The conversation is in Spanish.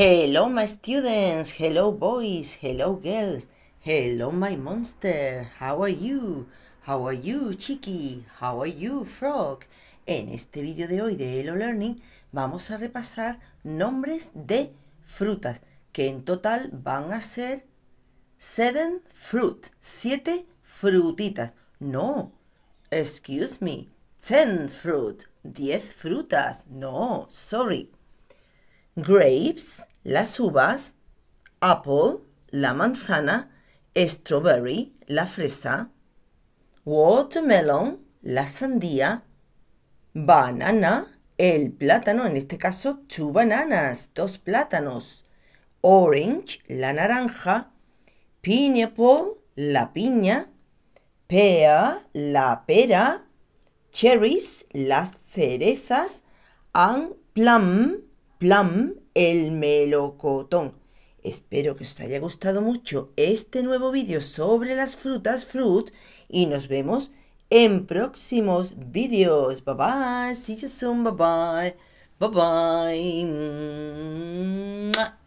Hello my students, hello boys, hello girls, hello my monster, how are you? How are you chiqui? How are you frog? En este vídeo de hoy de Hello Learning vamos a repasar nombres de frutas que en total van a ser 7 fruit, 7 frutitas. No, excuse me, 10 fruit, 10 frutas. No, sorry grapes, las uvas, apple, la manzana, strawberry, la fresa, watermelon, la sandía, banana, el plátano, en este caso two bananas, dos plátanos, orange, la naranja, pineapple, la piña, pear, la pera, cherries, las cerezas, and plum, Plum, el melocotón. Espero que os haya gustado mucho este nuevo vídeo sobre las frutas fruit y nos vemos en próximos vídeos. Bye bye, see you bye bye, bye bye.